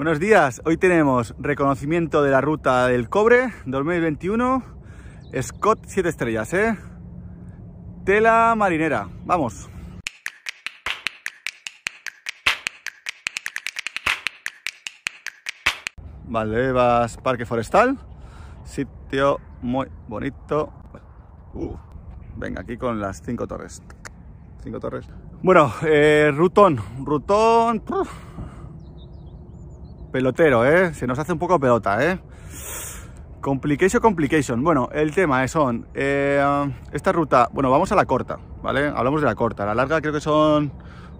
Buenos días, hoy tenemos reconocimiento de la ruta del cobre 2021, Scott 7 estrellas, ¿eh? Tela marinera, vamos. Vale, vas parque forestal, sitio muy bonito. venga, aquí con las cinco torres. Cinco torres. Bueno, eh, Rutón, Rutón pelotero, ¿eh? Se nos hace un poco pelota, ¿eh? Complication, complication. Bueno, el tema es, son eh, esta ruta, bueno, vamos a la corta, ¿vale? Hablamos de la corta. La larga creo que son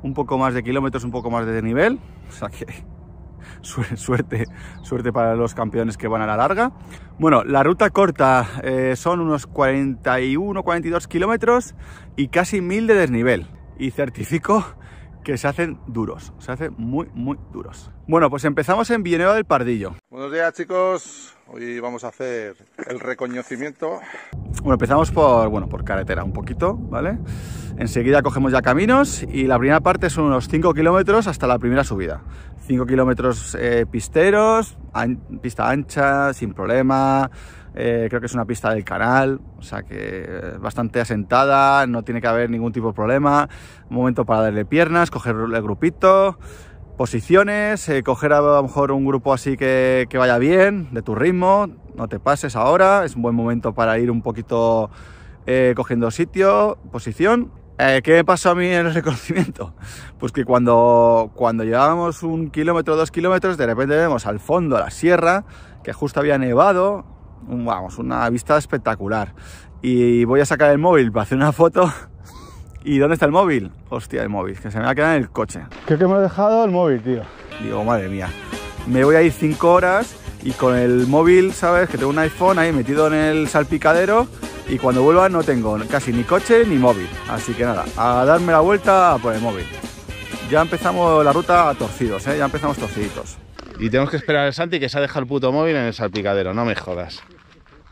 un poco más de kilómetros, un poco más de desnivel O sea que suerte, suerte para los campeones que van a la larga. Bueno, la ruta corta eh, son unos 41, 42 kilómetros y casi 1000 de desnivel. Y certifico que se hacen duros, se hacen muy, muy duros. Bueno, pues empezamos en Villanueva del Pardillo. Buenos días, chicos. Hoy vamos a hacer el reconocimiento. Bueno, empezamos por, bueno, por carretera un poquito, ¿vale? Enseguida cogemos ya caminos y la primera parte son unos 5 kilómetros hasta la primera subida. 5 kilómetros eh, pisteros, pista ancha, sin problema, eh, creo que es una pista del canal, o sea que eh, bastante asentada, no tiene que haber ningún tipo de problema. momento para darle piernas, coger el grupito, posiciones, eh, coger a lo mejor un grupo así que, vaya bien, de tu ritmo, no te pases ahora, es un buen momento para ir un poquito cogiendo sitio, posición. ¿Qué me pasó a mí en el reconocimiento? Pues que cuando, cuando llevábamos un kilómetro, dos kilómetros, de repente vemos al fondo la sierra, que justo había nevado, vamos, una vista espectacular. Y voy a sacar el móvil para hacer una foto. ¿Y dónde está el móvil? Hostia, el móvil, que se me va a quedar en el coche. Creo que me ha dejado el móvil, tío. Digo, madre mía, me voy a ir 5 horas y con el móvil, ¿sabes? Que tengo un iPhone ahí metido en el salpicadero y cuando vuelva no tengo casi ni coche ni móvil. Así que nada, a darme la vuelta por el móvil. Ya empezamos la ruta a torcidos, ¿eh? Ya empezamos torciditos. Y tenemos que esperar al Santi que se ha dejado el puto móvil en el salpicadero. No me jodas.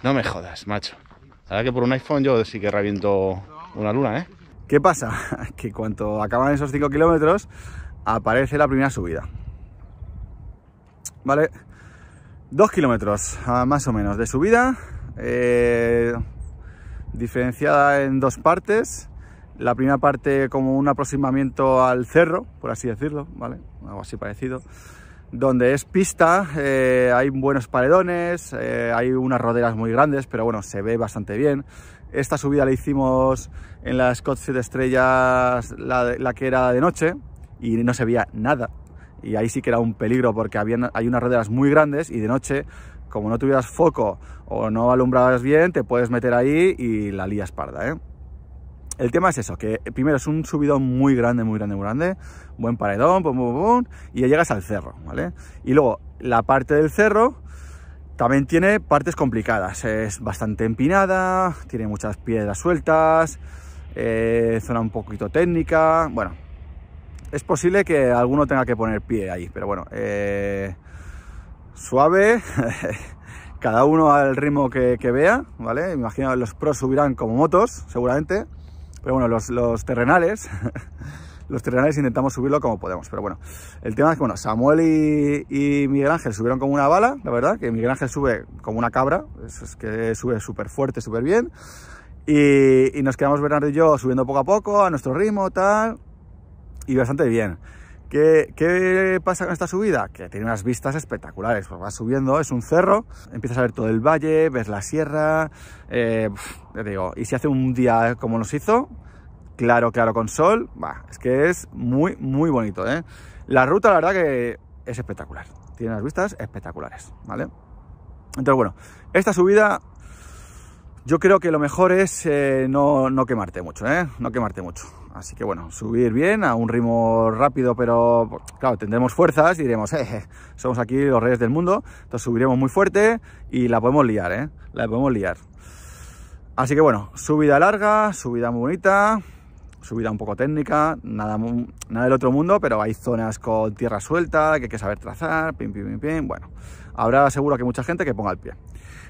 No me jodas, macho. La verdad que por un iPhone yo sí que reviento una luna, ¿eh? ¿Qué pasa? Que cuando acaban esos 5 kilómetros, aparece la primera subida. Vale, 2 kilómetros ah, más o menos de subida, eh, diferenciada en dos partes. La primera parte como un aproximamiento al cerro, por así decirlo, ¿vale? Algo así parecido donde es pista, eh, hay buenos paredones, eh, hay unas roderas muy grandes, pero bueno, se ve bastante bien. Esta subida la hicimos en la Scott de Estrellas, la, que era de noche, y no se veía nada. Y ahí sí que era un peligro porque había, hay unas roderas muy grandes y de noche, como no tuvieras foco o no alumbrabas bien, te puedes meter ahí y la lías parda, ¿eh? El tema es eso, que primero es un subidón muy grande, muy grande, muy grande, buen paredón, pum, y llegas al cerro, ¿vale? Y luego la parte del cerro también tiene partes complicadas, es bastante empinada, tiene muchas piedras sueltas, eh, zona un poquito técnica, bueno, es posible que alguno tenga que poner pie ahí, pero bueno, eh, suave, cada uno al ritmo que, vea, ¿vale? Imagino los pros subirán como motos, seguramente, pero bueno, los, terrenales, los terrenales intentamos subirlo como podemos. Pero bueno, el tema es que, bueno, Samuel y, Miguel Ángel subieron como una bala, la verdad, que Miguel Ángel sube como una cabra, es, que sube súper fuerte, súper bien. Y, y, nos quedamos Bernardo y yo subiendo poco a poco, a nuestro ritmo, tal, y bastante bien. ¿Qué, pasa con esta subida? Que tiene unas vistas espectaculares. Pues vas subiendo, es un cerro, empiezas a ver todo el valle, ves la sierra. Eh, digo, y si hace un día como nos hizo, claro, claro, con sol, va, es que es muy, muy bonito. ¿eh? La ruta, la verdad, que es espectacular. Tiene unas vistas espectaculares, ¿vale? Entonces, bueno, esta subida yo creo que lo mejor es eh, no, quemarte mucho, ¿eh? No quemarte mucho. Así que bueno, subir bien a un ritmo rápido, pero claro, tendremos fuerzas y diremos, eh, eh, somos aquí los reyes del mundo, entonces subiremos muy fuerte y la podemos liar, ¿eh? La podemos liar. Así que bueno, subida larga, subida muy bonita, subida un poco técnica, nada, nada del otro mundo, pero hay zonas con tierra suelta que hay que saber trazar, pim, pim, pim, pim. Bueno, habrá seguro que mucha gente que ponga el pie.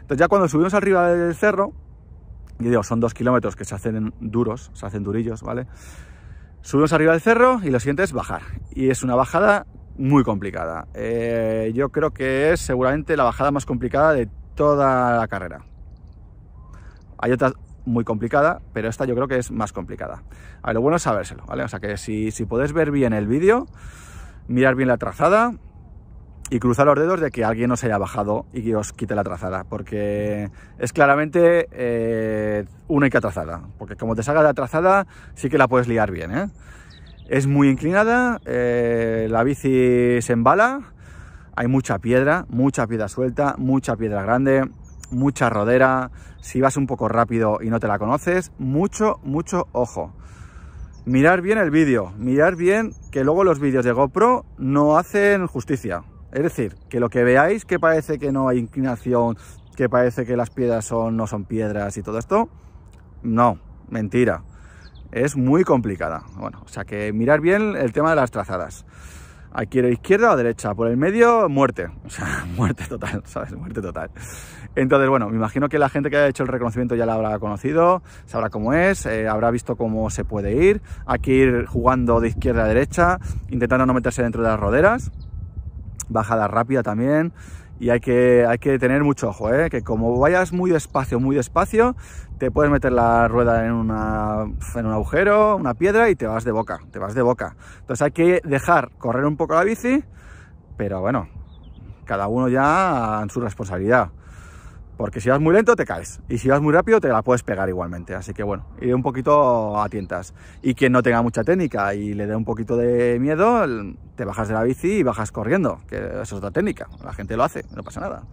Entonces ya cuando subimos arriba del cerro, yo digo, son dos kilómetros que se hacen duros, se hacen durillos, ¿vale? Subimos arriba del cerro y lo siguiente es bajar. Y es una bajada muy complicada. Eh, yo creo que es seguramente la bajada más complicada de toda la carrera. Hay otra muy complicada, pero esta yo creo que es más complicada. A lo bueno es sabérselo, ¿vale? O sea que si, si podéis ver bien el vídeo, mirar bien la trazada, y cruzar los dedos de que alguien os haya bajado y que os quite la trazada, porque es claramente eh, única trazada, porque como te salga la trazada sí que la puedes liar bien. ¿eh? Es muy inclinada, eh, la bici se embala, hay mucha piedra, mucha piedra suelta, mucha piedra grande, mucha rodera, si vas un poco rápido y no te la conoces, mucho, mucho ojo. Mirar bien el vídeo, mirar bien que luego los vídeos de GoPro no hacen justicia. Es decir, que lo que veáis que parece que no hay inclinación, que parece que las piedras son, no son piedras y todo esto, no, mentira. Es muy complicada. Bueno, o sea que mirar bien el tema de las trazadas. Aquí a izquierda o derecha, por el medio, muerte. O sea, muerte total, ¿sabes? Muerte total. Entonces, bueno, me imagino que la gente que haya hecho el reconocimiento ya la habrá conocido, sabrá cómo es, eh, habrá visto cómo se puede ir. Aquí ir jugando de izquierda a derecha, intentando no meterse dentro de las roderas bajada rápida también. Y hay que, hay que tener mucho ojo, ¿eh? que como vayas muy despacio, muy despacio, te puedes meter la rueda en, una, en un agujero, una piedra y te vas de boca, te vas de boca. Entonces hay que dejar correr un poco la bici, pero bueno, cada uno ya en su responsabilidad. Porque si vas muy lento te caes. Y si vas muy rápido te la puedes pegar igualmente. Así que bueno, ir un poquito a tientas. Y quien no tenga mucha técnica y le dé un poquito de miedo, te bajas de la bici y bajas corriendo. Que eso es otra técnica. La gente lo hace, no pasa nada.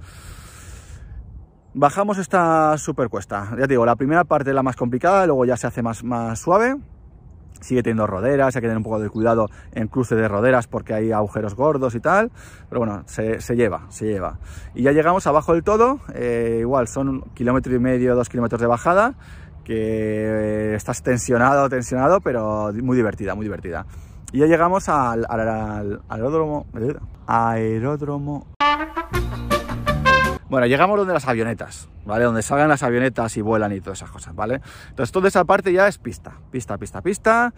Bajamos esta supercuesta Ya te digo, la primera parte es la más complicada, luego ya se hace más, más suave sigue teniendo roderas, hay que tener un poco de cuidado en cruce de roderas porque hay agujeros gordos y tal, pero bueno, se, lleva, se lleva. Y ya llegamos abajo del todo, eh, igual son un kilómetro y medio, dos kilómetros de bajada, que eh, estás tensionado, tensionado, pero muy divertida, muy divertida. Y ya llegamos al, al aeródromo, ¿eh? aeródromo bueno, llegamos donde las avionetas, ¿vale? Donde salgan las avionetas y vuelan y todas esas cosas, ¿vale? Entonces toda esa parte ya es pista, pista, pista, pista.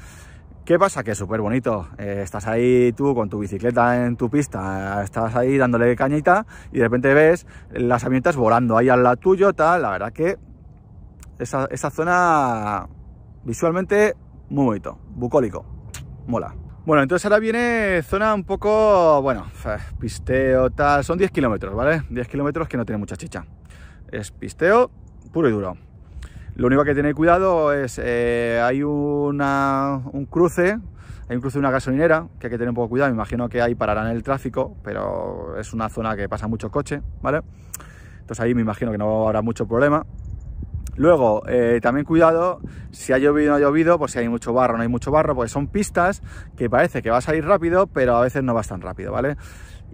¿Qué pasa? Que es súper bonito. Eh, estás ahí tú con tu bicicleta en tu pista, estás ahí dándole cañita y de repente ves las avionetas volando ahí al lado tuyo, tal. La verdad que esa, esa zona visualmente muy bonito, bucólico, mola. Bueno, entonces ahora viene zona un poco, bueno, pisteo, tal, son 10 kilómetros, ¿vale? 10 kilómetros que no tiene mucha chicha. Es pisteo puro y duro. Lo único que tener cuidado es, eh, hay una, un cruce, hay un cruce de una gasolinera, que hay que tener un poco cuidado, me imagino que ahí pararán el tráfico, pero es una zona que pasa mucho coche, ¿vale? Entonces ahí me imagino que no habrá mucho problema. Luego, eh, también cuidado, si ha llovido o no ha llovido, pues si hay mucho barro o no hay mucho barro, porque son pistas que parece que vas a ir rápido, pero a veces no vas tan rápido, ¿vale?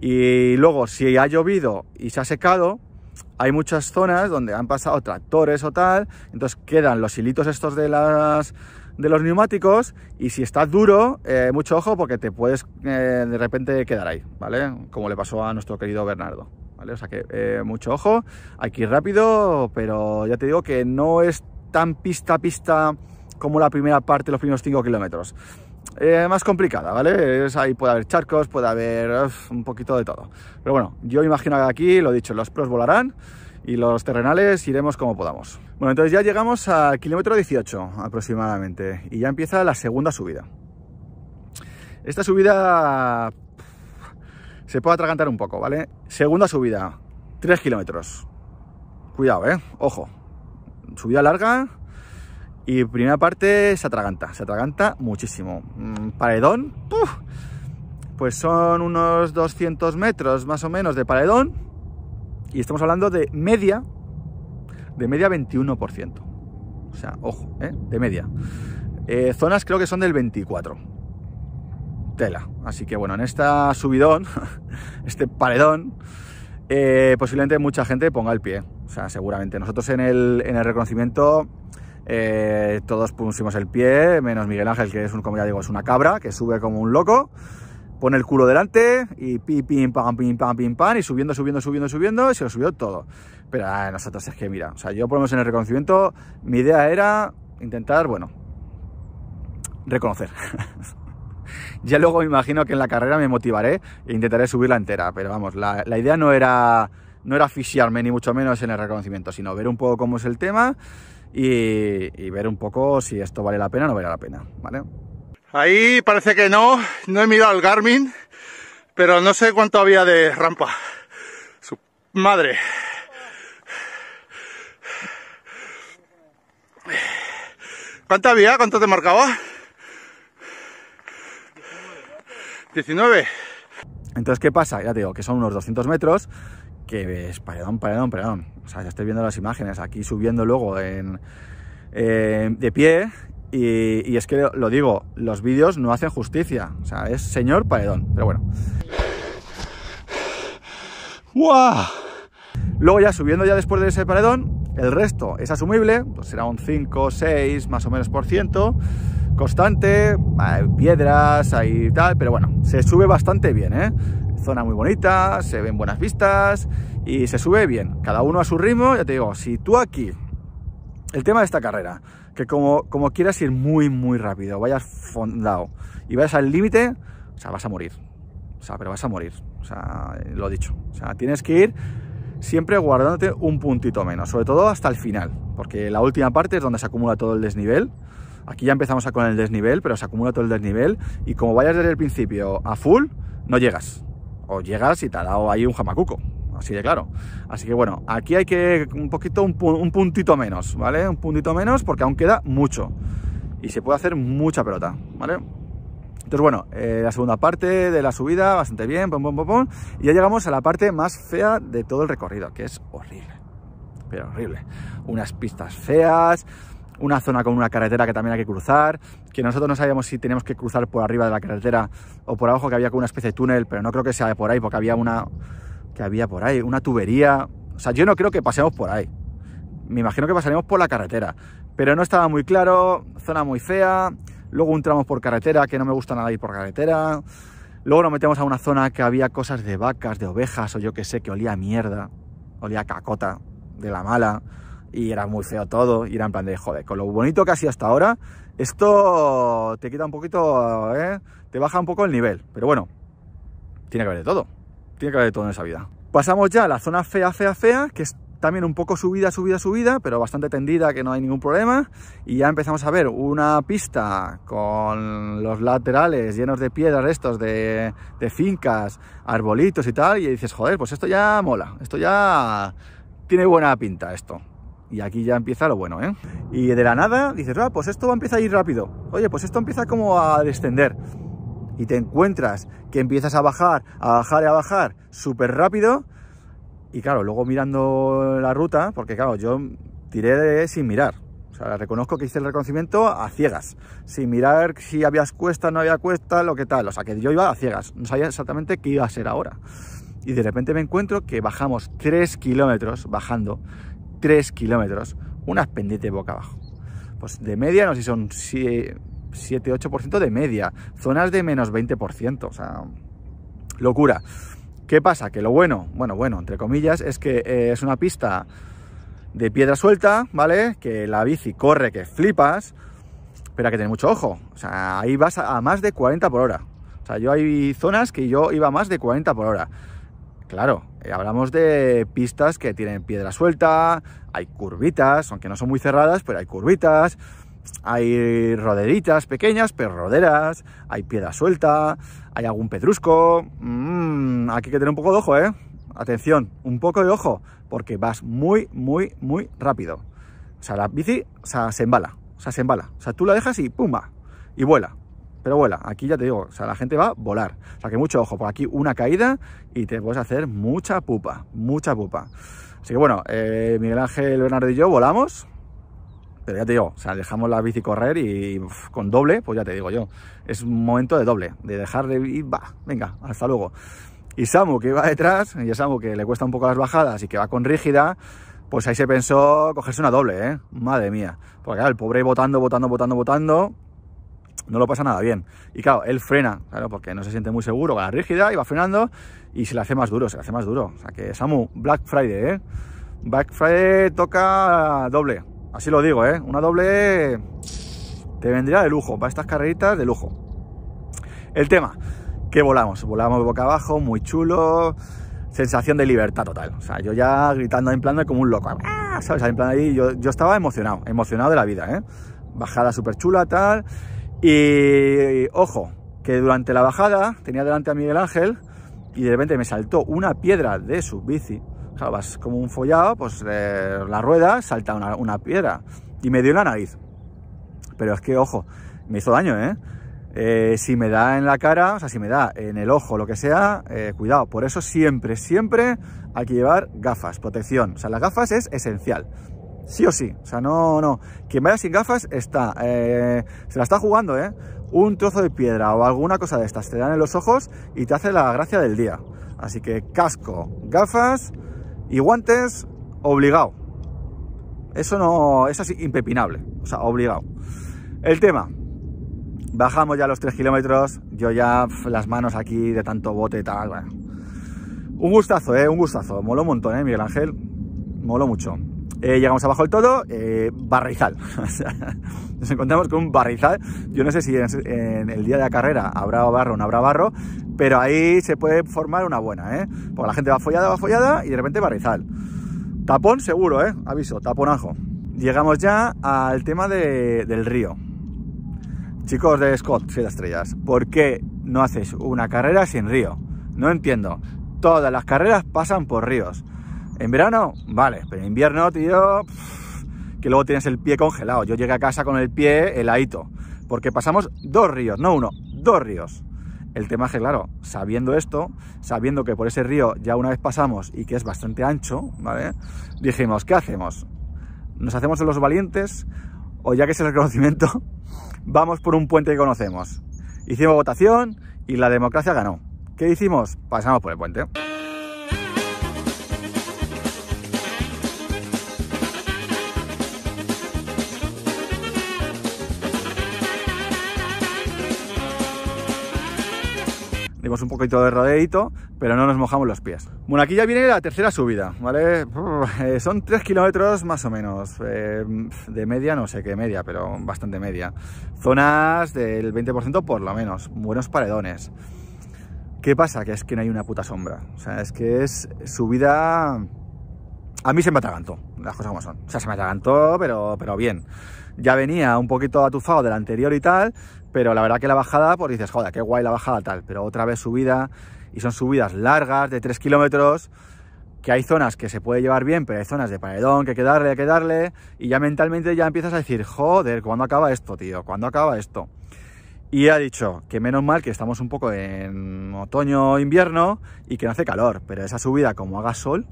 Y luego, si ha llovido y se ha secado, hay muchas zonas donde han pasado tractores o tal, entonces quedan los hilitos estos de las de los neumáticos y si está duro, eh, mucho ojo porque te puedes eh, de repente quedar ahí, ¿vale? Como le pasó a nuestro querido Bernardo. O sea que eh, mucho ojo, hay que ir rápido, pero ya te digo que no es tan pista a pista como la primera parte, los primeros 5 kilómetros. Eh, más complicada, ¿vale? ahí puede haber charcos, puede haber un poquito de todo. Pero bueno, yo imagino que aquí, lo dicho, los pros volarán y los terrenales iremos como podamos. Bueno, entonces ya llegamos al kilómetro 18 aproximadamente y ya empieza la segunda subida. Esta subida se puede atragantar un poco, ¿vale? Segunda subida, 3 kilómetros. Cuidado, ¿eh? Ojo. Subida larga y primera parte se atraganta, se atraganta muchísimo. Mm, paredón, ¡puf! pues son unos 200 metros más o menos de paredón y estamos hablando de media, de media 21%. O sea, ojo, ¿eh? de media. Eh, zonas creo que son del 24 tela. Así que bueno, en esta subidón, este paredón, eh, posiblemente mucha gente ponga el pie. O sea, seguramente. Nosotros en el, en el reconocimiento eh, todos pusimos el pie, menos Miguel Ángel, que es un, como ya digo, es una cabra, que sube como un loco, pone el culo delante y pim, pim, pam, pim, pam, pim, pam, y subiendo, subiendo, subiendo, subiendo, y se lo subió todo. Pero ah, nosotros es que, mira, o sea, yo ponemos en el reconocimiento, mi idea era intentar, bueno, reconocer. ya luego me imagino que en la carrera me motivaré e intentaré subirla entera, pero vamos, la, idea no era, no era ni mucho menos en el reconocimiento, sino ver un poco cómo es el tema y, y ver un poco si esto vale la pena o no vale la pena, ¿vale? Ahí parece que no, no he mirado el Garmin, pero no sé cuánto había de rampa. Su madre. ¿Cuánto había? ¿Cuánto te marcaba? 19. Entonces, ¿qué pasa? Ya te digo, que son unos 200 metros, que es paredón, paredón, paredón. O sea, ya estoy viendo las imágenes, aquí subiendo luego en, eh, de pie, y, es que lo digo, los vídeos no hacen justicia. O sea, es señor paredón, pero bueno. ¡Wow! Luego ya subiendo ya después de ese paredón, el resto es asumible, pues será un 5, 6 más o menos por ciento constante, piedras, hay tal, pero bueno, se sube bastante bien, ¿eh? Zona muy bonita, se ven buenas vistas y se sube bien, cada uno a su ritmo, ya te digo, si tú aquí, el tema de esta carrera, que como, como quieras ir muy, muy rápido, vayas fondado y vayas al límite, o sea, vas a morir, o sea, pero vas a morir, o sea, lo dicho, o sea, tienes que ir siempre guardándote un puntito menos, sobre todo hasta el final, porque la última parte es donde se acumula todo el desnivel, Aquí ya empezamos a con el desnivel, pero se acumula todo el desnivel y como vayas desde el principio a full, no llegas. O llegas y te ha dado ahí un jamacuco, así de claro. Así que bueno, aquí hay que un poquito, un, puntito menos, ¿vale? Un puntito menos porque aún queda mucho y se puede hacer mucha pelota, ¿vale? Entonces bueno, eh, la segunda parte de la subida, bastante bien, pum pum pum pum. y ya llegamos a la parte más fea de todo el recorrido, que es horrible, pero horrible. Unas pistas feas, una zona con una carretera que también hay que cruzar, que nosotros no sabíamos si teníamos que cruzar por arriba de la carretera o por abajo, que había como una especie de túnel, pero no creo que sea por ahí, porque había una, que había por ahí, una tubería. O sea, yo no creo que pasemos por ahí. Me imagino que pasaremos por la carretera, pero no estaba muy claro, zona muy fea, luego un tramo por carretera, que no me gusta nada ir por carretera, luego nos metemos a una zona que había cosas de vacas, de ovejas, o yo que sé, que olía a mierda, olía a cacota, de la mala y era muy feo todo, y era en plan de, joder, con lo bonito que ha sido hasta ahora, esto te quita un poquito, ¿eh? te baja un poco el nivel, pero bueno, tiene que haber de todo, tiene que haber de todo en esa vida. Pasamos ya a la zona fea, fea, fea, que es también un poco subida, subida, subida, pero bastante tendida, que no hay ningún problema. Y ya empezamos a ver una pista con los laterales llenos de piedras, restos de, de fincas, arbolitos y tal. Y dices, joder, pues esto ya mola, esto ya tiene buena pinta esto. Y aquí ya empieza lo bueno, ¿eh? Y de la nada dices, ah, pues esto empieza a ir rápido. Oye, pues esto empieza como a descender. Y te encuentras que empiezas a bajar, a bajar y a bajar súper rápido. Y claro, luego mirando la ruta, porque claro, yo tiré sin mirar. O sea, reconozco que hice el reconocimiento a ciegas, sin mirar si había cuesta, no había cuesta, lo que tal. O sea, que yo iba a ciegas, no sabía exactamente qué iba a ser ahora. Y de repente me encuentro que bajamos 3 kilómetros bajando 3 kilómetros, unas pendientes boca abajo. Pues de media, no sé si son 7-8% de media, zonas de menos 20%, o sea, locura. ¿Qué pasa? Que lo bueno, bueno, bueno, entre comillas, es que eh, es una pista de piedra suelta, ¿vale? Que la bici corre, que flipas, pero hay que tener mucho ojo. O sea, ahí vas a, a más de 40 por hora. O sea, yo hay zonas que yo iba a más de 40 por hora. Claro, eh, hablamos de pistas que tienen piedra suelta, hay curvitas, aunque no son muy cerradas, pero hay curvitas, hay roderitas pequeñas, pero roderas, hay piedra suelta, hay algún pedrusco. Mm, aquí hay que tener un poco de ojo, ¿eh? Atención, un poco de ojo, porque vas muy, muy, muy rápido. O sea, la bici se embala, o sea, se embala. O sea, tú la dejas y ¡pumba! Y vuela pero vuela. Aquí ya te digo, o sea, la gente va a volar. O sea, que mucho ojo, por aquí una caída y te puedes hacer mucha pupa, mucha pupa. Así que bueno, eh, Miguel Ángel, Bernardo y yo volamos, pero ya te digo, o sea, dejamos la bici correr y con doble, pues ya te digo yo, es un momento de doble, de dejar de ir, va, venga, hasta luego. Y Samu, que va detrás, y Samu que le cuesta un poco las bajadas y que va con rígida, pues ahí se pensó cogerse una doble, ¿eh? Madre mía. Porque el pobre botando, botando, botando, botando, no lo pasa nada bien. Y claro, él frena, claro, porque no se siente muy seguro va rígida y va frenando y se le hace más duro, se le hace más duro. O sea que, Samu, Black Friday, ¿eh? Black Friday toca doble, así lo digo, ¿eh? Una doble te vendría de lujo, para estas carreritas de lujo. El tema, que volamos, volamos boca abajo, muy chulo, sensación de libertad total. O sea, yo ya gritando en plan como un loco, ah, En ahí, yo, yo estaba emocionado, emocionado de la vida, ¿eh? Bajada súper chula, tal y ojo, que durante la bajada tenía delante a Miguel Ángel y de repente me saltó una piedra de su bici. sea, vas como un follado, pues eh, la rueda salta una, piedra y me dio la nariz. Pero es que, ojo, me hizo daño, ¿eh? ¿eh? Si me da en la cara, o sea, si me da en el ojo, lo que sea, eh, cuidado. Por eso siempre, siempre hay que llevar gafas, protección. O sea, las gafas es esencial. Sí o sí. O sea, no, no. Quien vaya sin gafas está. Eh, se la está jugando, ¿eh? Un trozo de piedra o alguna cosa de estas te dan en los ojos y te hace la gracia del día. Así que casco, gafas y guantes, obligado. Eso no. Eso es impepinable. O sea, obligado. El tema. Bajamos ya los 3 kilómetros. Yo ya las manos aquí de tanto bote y tal. Un gustazo, ¿eh? Un gustazo. Moló un montón, ¿eh, Miguel Ángel? Molo mucho. Eh, llegamos abajo del todo, eh, barrizal. Nos encontramos con un barrizal. Yo no sé si en, el día de la carrera habrá barro o no habrá barro, pero ahí se puede formar una buena, ¿eh? Porque la gente va follada, va follada y de repente barrizal. Tapón seguro, ¿eh? Aviso, taponajo. Llegamos ya al tema del río. Chicos de Scott, soy estrellas, ¿por qué no haces una carrera sin río? No entiendo. Todas las carreras pasan por ríos. ¿En verano? Vale, pero en invierno, tío, que luego tienes el pie congelado. Yo llegué a casa con el pie heladito, porque pasamos dos ríos, no uno, dos ríos. El tema es que, claro, sabiendo esto, sabiendo que por ese río ya una vez pasamos y que es bastante ancho, ¿vale? Dijimos, ¿qué hacemos? ¿Nos hacemos los valientes? O ya que es el reconocimiento, vamos por un puente que conocemos. Hicimos votación y la democracia ganó. ¿Qué hicimos? Pasamos por el puente. un poquito de rodeito, pero no nos mojamos los pies. Bueno, aquí ya viene la tercera subida, ¿vale? Eh, son 3 kilómetros más o menos, eh, de media, no sé qué media, pero bastante media. Zonas del 20% por lo menos, buenos paredones. ¿Qué pasa? Que es que no hay una puta sombra. O sea, es que es subida... A mí se me atragantó, las cosas como son. O sea, se me atragantó, pero, pero bien. Ya venía un poquito atufado del anterior y tal, pero la verdad que la bajada, pues dices, joder, qué guay la bajada tal. Pero otra vez subida, y son subidas largas de 3 kilómetros, que hay zonas que se puede llevar bien, pero hay zonas de paredón, que hay que darle, hay que darle, y ya mentalmente ya empiezas a decir, joder, ¿cuándo acaba esto, tío? ¿Cuándo acaba esto? Y ha dicho que menos mal que estamos un poco en otoño, invierno y que no hace calor, pero esa subida como haga sol,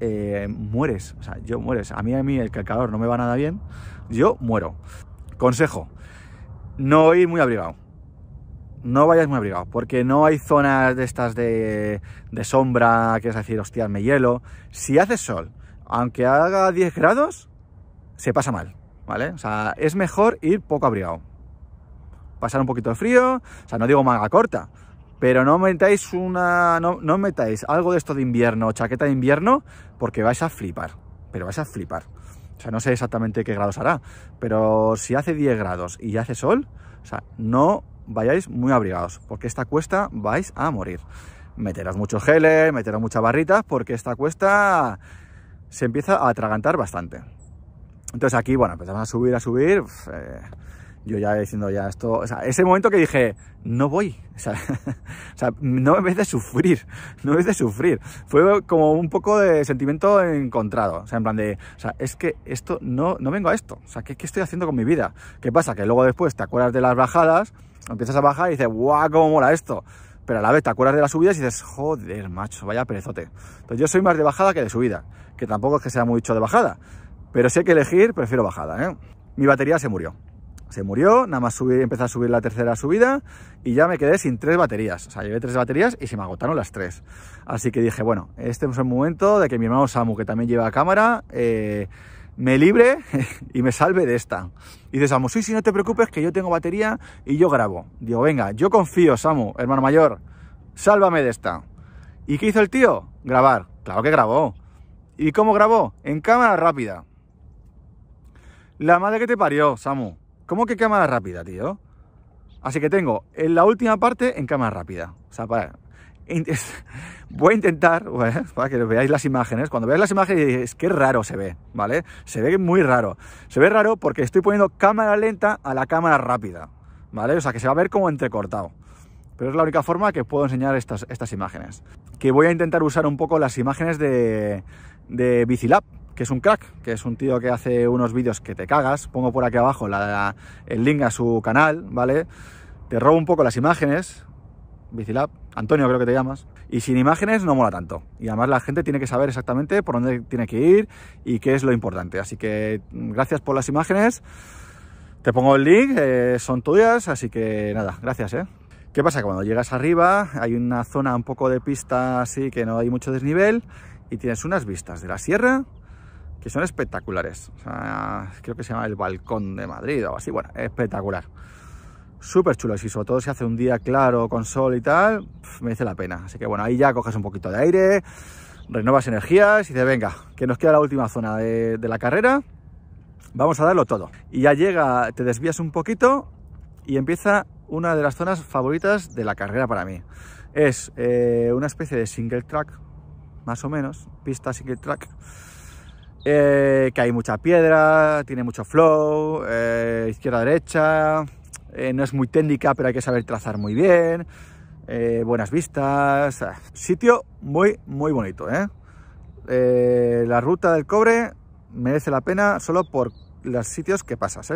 eh, mueres, o sea, yo mueres. A mí, a mí el, el calor no me va nada bien, yo muero. Consejo, no ir muy abrigado. No vayas muy abrigado, porque no hay zonas de estas de, de sombra, que es decir, hostias, me hielo. Si hace sol, aunque haga 10 grados, se pasa mal, ¿vale? O sea, es mejor ir poco abrigado. Pasar un poquito de frío, o sea, no digo manga corta, pero no metáis una. no metáis algo de esto de invierno, chaqueta de invierno, porque vais a flipar. Pero vais a flipar. O sea, no sé exactamente qué grados hará, pero si hace 10 grados y ya hace sol, o sea, no vayáis muy abrigados, porque esta cuesta vais a morir. Meteros mucho gel, meteros muchas barritas, porque esta cuesta se empieza a atragantar bastante. Entonces aquí, bueno, empezamos a subir, a subir. Eh, yo ya diciendo ya esto, o sea, ese momento que dije, no voy, o sea, no me ves de sufrir, no me ves de sufrir, fue como un poco de sentimiento encontrado, o sea, en plan de, o sea, es que esto, no, no vengo a esto, o sea, ¿qué, ¿qué estoy haciendo con mi vida? ¿Qué pasa? Que luego después te acuerdas de las bajadas, empiezas a bajar y dices, guau, cómo mola esto, pero a la vez te acuerdas de las subidas y dices, joder, macho, vaya perezote. Entonces yo soy más de bajada que de subida, que tampoco es que sea mucho de bajada, pero si hay que elegir, prefiero bajada, ¿eh? Mi batería se murió se murió, nada más subir a subir la tercera subida y ya me quedé sin tres baterías. O sea, llevé tres baterías y se me agotaron las tres. Así que dije, bueno, este es el momento de que mi hermano Samu, que también lleva cámara, eh, me libre y me salve de esta. Y dice Samu, sí, sí, no te preocupes, que yo tengo batería y yo grabo. Digo, venga, yo confío, Samu, hermano mayor, sálvame de esta. ¿Y qué hizo el tío? Grabar. Claro que grabó. ¿Y cómo grabó? En cámara rápida. La madre que te parió, Samu. ¿Cómo que cámara rápida, tío? Así que tengo en la última parte en cámara rápida. O sea, voy a intentar, para que veáis las imágenes, cuando veáis las imágenes es que raro se ve, ¿vale? Se ve muy raro. Se ve raro porque estoy poniendo cámara lenta a la cámara rápida, ¿vale? O sea, que se va a ver como entrecortado. Pero es la única forma que puedo enseñar estas, estas imágenes. Que voy a intentar usar un poco las imágenes de, de Bicilab, que es un crack, que es un tío que hace unos vídeos que te cagas. Pongo por aquí abajo la, el link a su canal, ¿vale? Te robo un poco las imágenes, Bicilab, Antonio creo que te llamas. Y sin imágenes no mola tanto. Y además la gente tiene que saber exactamente por dónde tiene que ir y qué es lo importante. Así que mm, gracias por las imágenes. Te pongo el link, eh, son tuyas, así que nada, gracias, ¿eh? ¿Qué pasa? Cuando llegas arriba hay una zona un poco de pista así que no hay mucho desnivel y tienes unas vistas de la sierra que son espectaculares. creo que se llama el Balcón de Madrid o así. Bueno, espectacular. Súper chulo. Y sobre todo si hace un día claro, con sol y tal, merece la pena. Así que bueno, ahí ya coges un poquito de aire, renovas energías y dices, venga, que nos queda la última zona de, la carrera. Vamos a darlo todo. Y ya llega, te desvías un poquito y empieza una de las zonas favoritas de la carrera para mí. Es eh, una especie de single track, más o menos, pista single track eh, que hay mucha piedra, tiene mucho flow, eh, izquierda-derecha, eh, no es muy técnica, pero hay que saber trazar muy bien, buenas vistas, ah, sitio muy, muy bonito. la ruta del cobre merece la pena solo por los sitios que pasas.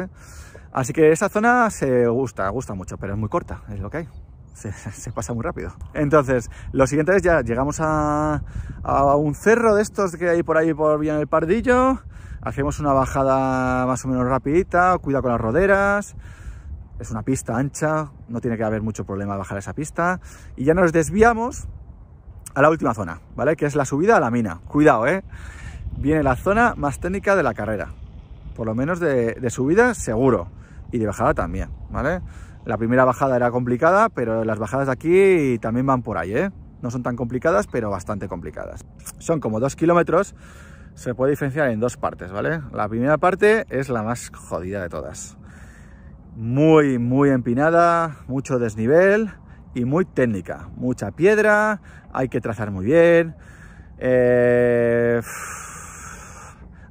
Así que esa zona se gusta, gusta mucho, pero es muy corta, es lo que hay se, pasa muy rápido. Entonces, lo siguiente es ya, llegamos a, un cerro de estos que hay por ahí por bien el Pardillo, hacemos una bajada más o menos rapidita, cuida con las roderas, es una pista ancha, no tiene que haber mucho problema bajar esa pista, y ya nos desviamos a la última zona, ¿vale? Que es la subida a la mina, cuidado, ¿eh? Viene la zona más técnica de la carrera, por lo menos de, de subida seguro, y de bajada también, ¿vale? La primera bajada era complicada, pero las bajadas de aquí también van por ahí, ¿eh? No son tan complicadas, pero bastante complicadas. Son como dos kilómetros, se puede diferenciar en dos partes, ¿vale? La primera parte es la más jodida de todas. Muy, muy empinada, mucho desnivel y muy técnica. Mucha piedra, hay que trazar muy bien. Eh,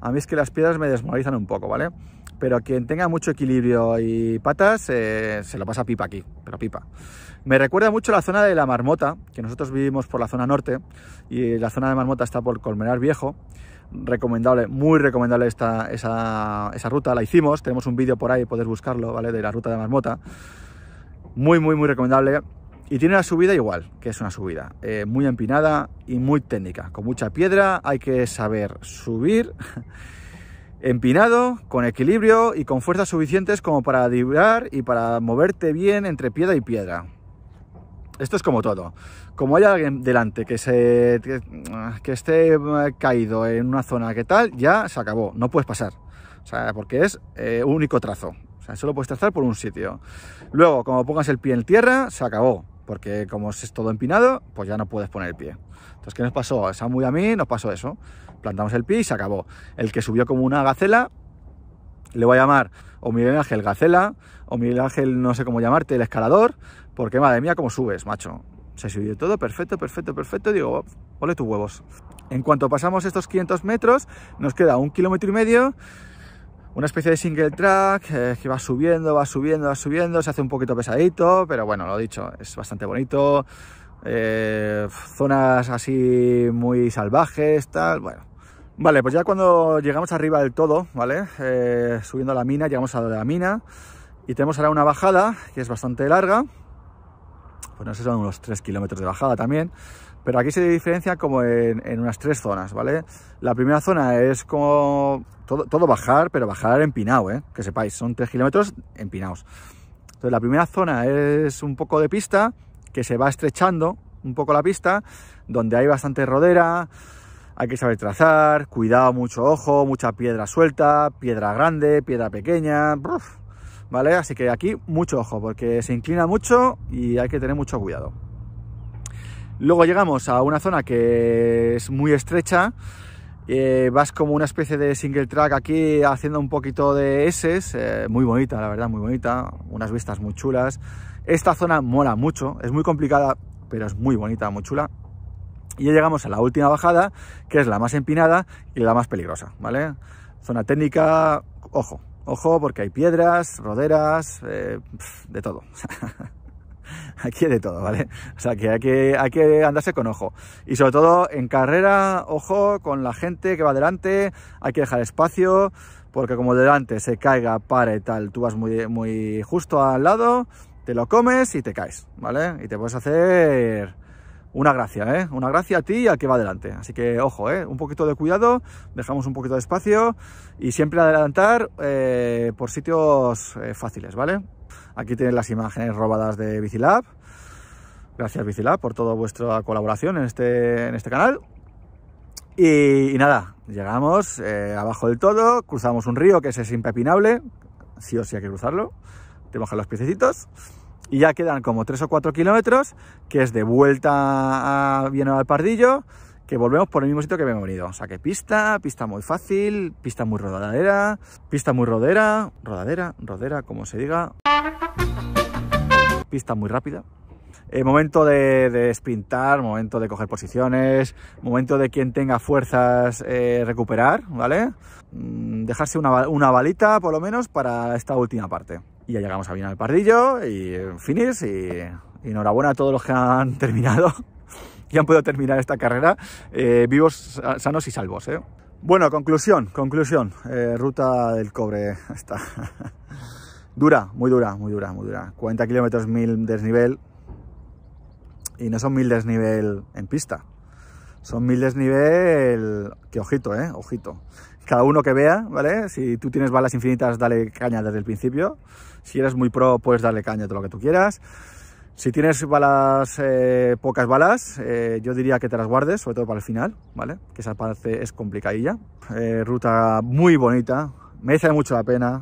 a mí es que las piedras me desmoralizan un poco, ¿vale? pero quien tenga mucho equilibrio y patas eh, se lo pasa pipa aquí, pero pipa. Me recuerda mucho la zona de la Marmota, que nosotros vivimos por la zona norte y la zona de Marmota está por Colmenar Viejo. Recomendable, muy recomendable esta, esa, ruta, la hicimos, tenemos un vídeo por ahí, podéis buscarlo, ¿vale? De la ruta de Marmota. Muy, muy, muy recomendable. Y tiene una subida igual, que es una subida, eh, muy empinada y muy técnica, con mucha piedra, hay que saber subir empinado, con equilibrio y con fuerzas suficientes como para vibrar y para moverte bien entre piedra y piedra. Esto es como todo. Como hay alguien delante que, se, que, esté eh, caído en una zona que tal, ya se acabó, no puedes pasar. O sea, porque es eh, único trazo. O sea, solo puedes trazar por un sitio. Luego, como pongas el pie en tierra, se acabó porque como es todo empinado, pues ya no puedes poner el pie. Entonces, ¿qué nos pasó? a Samu a mí nos pasó eso plantamos el pie y se acabó. El que subió como una gacela, le voy a llamar o Miguel Ángel Gacela, o Miguel Ángel no sé cómo llamarte, el escalador, porque madre mía, cómo subes, macho. Se subió todo, perfecto, perfecto, perfecto, digo, oh, ole tus huevos. En cuanto pasamos estos 500 metros, nos queda un kilómetro y medio, una especie de single track eh, que va subiendo, va subiendo, va subiendo, se hace un poquito pesadito, pero bueno, lo he dicho, es bastante bonito. Eh, zonas así muy salvajes, tal, bueno, Vale, pues ya cuando llegamos arriba del todo, ¿vale? Eh, subiendo a la mina, llegamos a la mina y tenemos ahora una bajada que es bastante larga. Pues no sé, son unos 3 kilómetros de bajada también. Pero aquí se diferencia como en, unas tres zonas, ¿vale? La primera zona es como todo, bajar, pero bajar empinado, ¿eh? Que sepáis, son 3 kilómetros empinados. Entonces la primera zona es un poco de pista, que se va estrechando un poco la pista, donde hay bastante rodera, hay que saber trazar, cuidado, mucho ojo, mucha piedra suelta, piedra grande, piedra pequeña, ¿vale? Así que aquí mucho ojo porque se inclina mucho y hay que tener mucho cuidado. Luego llegamos a una zona que es muy estrecha, eh, vas como una especie de single track aquí haciendo un poquito de S, eh, muy bonita, la verdad, muy bonita, unas vistas muy chulas. Esta zona mola mucho, es muy complicada, pero es muy bonita, muy chula. Y ya llegamos a la última bajada, que es la más empinada y la más peligrosa, ¿vale? Zona técnica, ojo, ojo, porque hay piedras, roderas, eh, de todo. aquí hay de todo, ¿vale? O sea, que hay, que que andarse con ojo. Y sobre todo en carrera, ojo con la gente que va delante, hay que dejar espacio, porque como delante se caiga, pare y tal, tú vas muy, muy justo al lado, te lo comes y te caes, ¿vale? Y te puedes hacer una gracia, ¿eh? Una gracia a ti y al que va adelante. Así que, ojo, ¿eh? Un poquito de cuidado, dejamos un poquito de espacio y siempre adelantar eh, por sitios eh, fáciles, ¿vale? Aquí tienes las imágenes robadas de Bicilab. Gracias, Bicilab, por toda vuestra colaboración en este, en este canal. Y, nada, llegamos eh, abajo del todo, cruzamos un río que es impepinable, sí o sí hay que cruzarlo, te bajan los piecitos y ya quedan como 3 o 4 kilómetros, que es de vuelta a Viena al Pardillo, que volvemos por el mismo sitio que hemos venido. O sea que pista, pista muy fácil, pista muy rodadera, pista muy rodera, rodadera, rodera, como se diga. Pista muy rápida. Eh, momento de, espintar, momento de coger posiciones, momento de quien tenga fuerzas eh, recuperar, ¿vale? Mm, dejarse una balita por lo menos para esta última parte. Y ya llegamos a bien al Pardillo y finis y, enhorabuena a todos los que han terminado y han podido terminar esta carrera eh, vivos, sanos y salvos. ¿eh? Bueno, conclusión, conclusión. Eh, ruta del cobre está dura, muy dura, muy dura, muy dura. 40 kilómetros, mil desnivel. Y no son mil desnivel en pista. Son mil desnivel... Que ojito, eh, ojito cada uno que vea, ¿vale? Si tú tienes balas infinitas, dale caña desde el principio. Si eres muy pro, puedes darle caña todo lo que tú quieras. Si tienes eh, pocas balas, eh, yo diría que te las guardes, sobre todo para el final, ¿vale? Que esa parte es complicadilla. Eh, ruta muy bonita, me merece mucho la pena.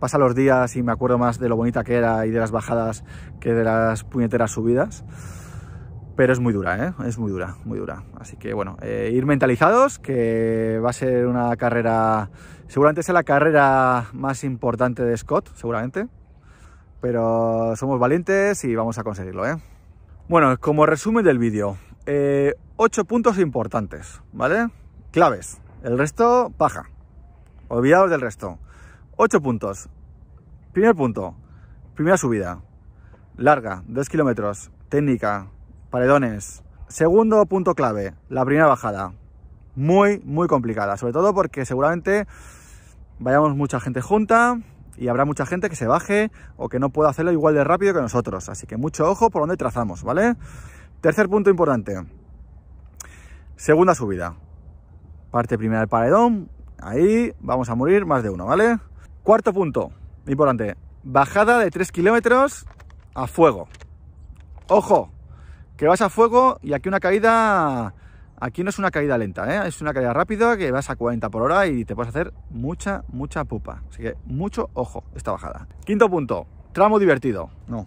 pasa los días y me acuerdo más de lo bonita que era y de las bajadas que de las puñeteras subidas pero es muy dura, ¿eh? es muy dura, muy dura. Así que bueno, eh, ir mentalizados, que va a ser una carrera, seguramente sea la carrera más importante de Scott, seguramente, pero somos valientes y vamos a conseguirlo. ¿eh? Bueno, como resumen del vídeo, eh, ocho puntos importantes, ¿vale? Claves, el resto paja, olvidados del resto. Ocho puntos. Primer punto, primera subida, larga, dos kilómetros, técnica, paredones. Segundo punto clave, la primera bajada. Muy, muy complicada, sobre todo porque seguramente vayamos mucha gente junta y habrá mucha gente que se baje o que no pueda hacerlo igual de rápido que nosotros. Así que mucho ojo por donde trazamos, ¿vale? Tercer punto importante. Segunda subida. Parte primera del paredón. Ahí vamos a morir más de uno, ¿vale? Cuarto punto, importante. Bajada de 3 kilómetros a fuego. Ojo, que vas a fuego y aquí una caída, aquí no es una caída lenta, ¿eh? es una caída rápida que vas a 40 por hora y te puedes hacer mucha, mucha pupa. Así que mucho ojo esta bajada. Quinto punto, tramo divertido. No,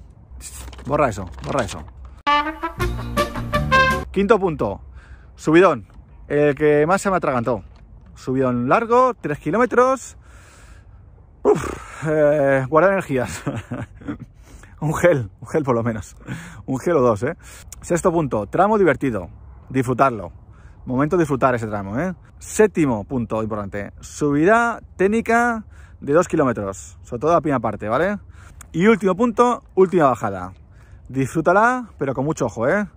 borra eso, borra eso. Quinto punto, subidón, el que más se me atragantó. Subidón largo, 3 kilómetros. Eh, energías. Un gel, un gel por lo menos. Un gel o dos, ¿eh? Sexto punto, tramo divertido. Disfrutarlo. Momento de disfrutar ese tramo, ¿eh? Séptimo punto importante, subida técnica de dos kilómetros, sobre todo la primera parte, ¿vale? Y último punto, última bajada. Disfrútala, pero con mucho ojo, ¿eh?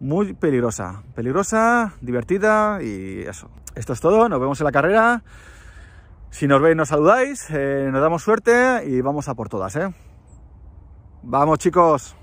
Muy peligrosa, peligrosa, divertida y eso. Esto es todo, nos vemos en la carrera. Si nos veis, nos saludáis, eh, nos damos suerte y vamos a por todas, ¿eh? Vamos chicos.